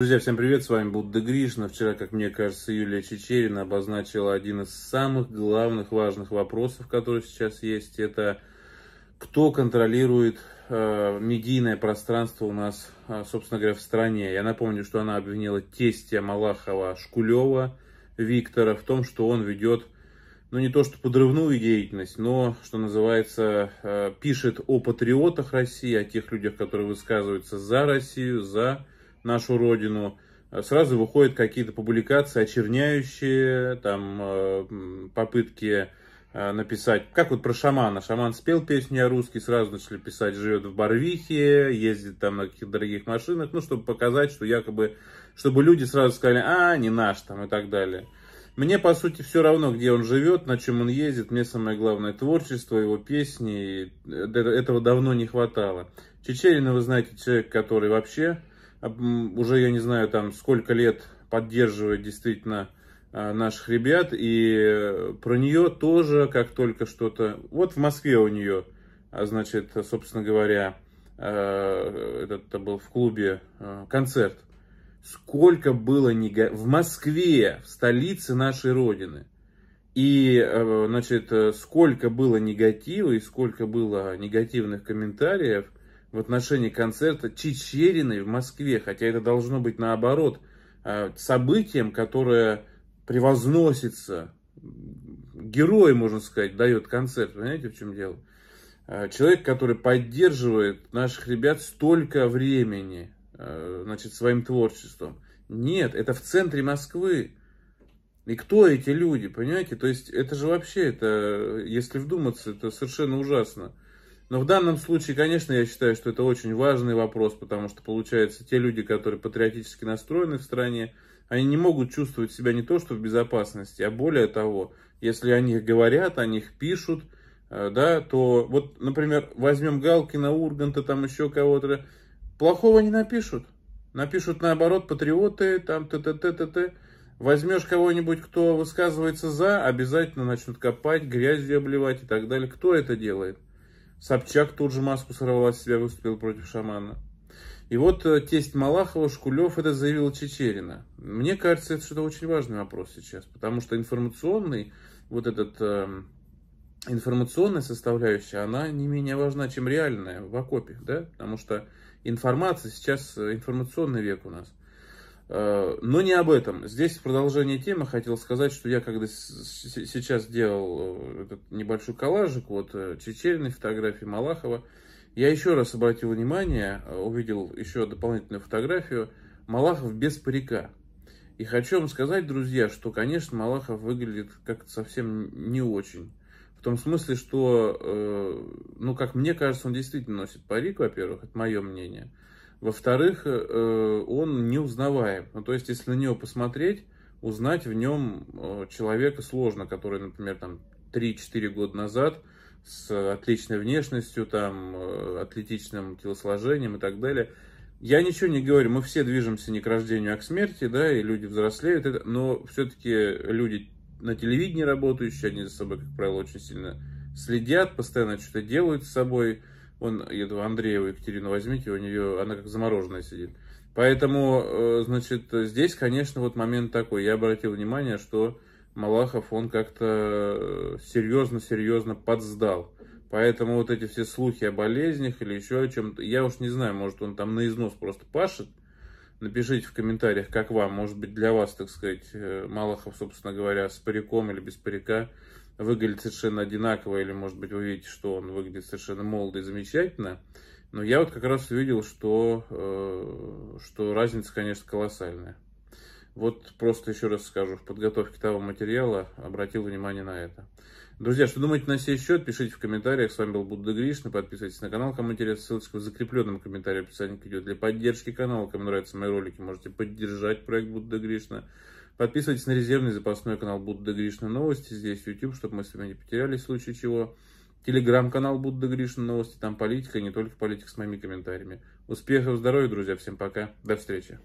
Друзья, всем привет, с вами был Гришна. Вчера, как мне кажется, Юлия Чечерина обозначила один из самых главных, важных вопросов, который сейчас есть. Это кто контролирует э, медийное пространство у нас, э, собственно говоря, в стране. Я напомню, что она обвинила тестя Малахова Шкулева Виктора в том, что он ведет, ну не то что подрывную деятельность, но, что называется, э, пишет о патриотах России, о тех людях, которые высказываются за Россию, за Россию нашу родину, э, сразу выходят какие-то публикации очерняющие, там э, попытки э, написать, как вот про шамана. Шаман спел песню о русский», сразу начали писать «Живет в Барвихе», ездит там на каких-то дорогих машинах, ну, чтобы показать, что якобы, чтобы люди сразу сказали «А, не наш» там и так далее. Мне, по сути, все равно, где он живет, на чем он ездит. Мне самое главное творчество, его песни. Этого давно не хватало. Чечерина, вы знаете, человек, который вообще уже, я не знаю, там сколько лет поддерживает действительно а, наших ребят. И э, про нее тоже, как только что-то... Вот в Москве у нее, а, значит, собственно говоря, а, это был в клубе концерт. Сколько было нега... в Москве, в столице нашей Родины. И, э, значит, э, сколько было негатива и сколько было негативных комментариев – в отношении концерта Чичериной в Москве, хотя это должно быть наоборот а, событием, которое превозносится, герой, можно сказать, дает концерт, понимаете, в чем дело? А, человек, который поддерживает наших ребят столько времени, а, значит, своим творчеством. Нет, это в центре Москвы. И кто эти люди, понимаете? То есть это же вообще, это, если вдуматься, это совершенно ужасно. Но в данном случае, конечно, я считаю, что это очень важный вопрос, потому что, получается, те люди, которые патриотически настроены в стране, они не могут чувствовать себя не то, что в безопасности, а более того, если о них говорят, о них пишут, э, да, то вот, например, возьмем Галкина, Урганта, там еще кого-то, плохого не напишут. Напишут, наоборот, патриоты, там, т-т-т-т-т. Возьмешь кого-нибудь, кто высказывается за, обязательно начнут копать, грязью обливать и так далее. Кто это делает? Собчак тут же маску сорвала себя, выступил против шамана. И вот э, тесть Малахова, Шкулев это заявил Чечерина. Мне кажется, это что-то очень важный вопрос сейчас, потому что информационный, вот этот э, информационная составляющая, она не менее важна, чем реальная в окопе, да, потому что информация сейчас э, информационный век у нас. Э, но не об этом. Здесь в продолжение темы хотел сказать, что я когда сейчас делал э, этот небольшой коллажик, вот э, Чечериной фотографии Малахова, я еще раз обратил внимание, увидел еще дополнительную фотографию Малахов без парика. И хочу вам сказать, друзья, что, конечно, Малахов выглядит как-то совсем не очень. В том смысле, что, ну, как мне кажется, он действительно носит парик, во-первых, это мое мнение. Во-вторых, э, э, он неузнаваем. Ну, то есть, если на него посмотреть, узнать в нем э, человека сложно, который, например, там 3-4 года назад с отличной внешностью, там, атлетичным телосложением и так далее. Я ничего не говорю, мы все движемся не к рождению, а к смерти, да, и люди взрослеют, но все-таки люди на телевидении работающие, они за собой, как правило, очень сильно следят, постоянно что-то делают с собой, он, я думаю, Андрееву Екатерину возьмите, у нее она как замороженная сидит. Поэтому, э, значит, здесь, конечно, вот момент такой. Я обратил внимание, что Малахов, он как-то э, серьезно-серьезно подсдал. Поэтому вот эти все слухи о болезнях или еще о чем-то, я уж не знаю, может он там на износ просто пашет. Напишите в комментариях, как вам, может быть, для вас, так сказать, э, Малахов, собственно говоря, с париком или без парика, выглядит совершенно одинаково, или, может быть, вы видите, что он выглядит совершенно молодо и замечательно. Но я вот как раз увидел, что, э, что разница, конечно, колоссальная. Вот просто еще раз скажу, в подготовке того материала обратил внимание на это. Друзья, что думаете на сей счет, пишите в комментариях. С вами был Будда Гришна. Подписывайтесь на канал, кому интересно. Ссылочка в закрепленном комментарии в описании к видео. Для поддержки канала, кому нравятся мои ролики, можете поддержать проект Будда Гришна. Подписывайтесь на резервный запасной канал Будда Гришна Новости. Здесь YouTube, чтобы мы с вами не потерялись в случае чего. Телеграм-канал Будда Гришна Новости. Там политика, и не только политика с моими комментариями. Успехов, здоровья, друзья. Всем пока. До встречи.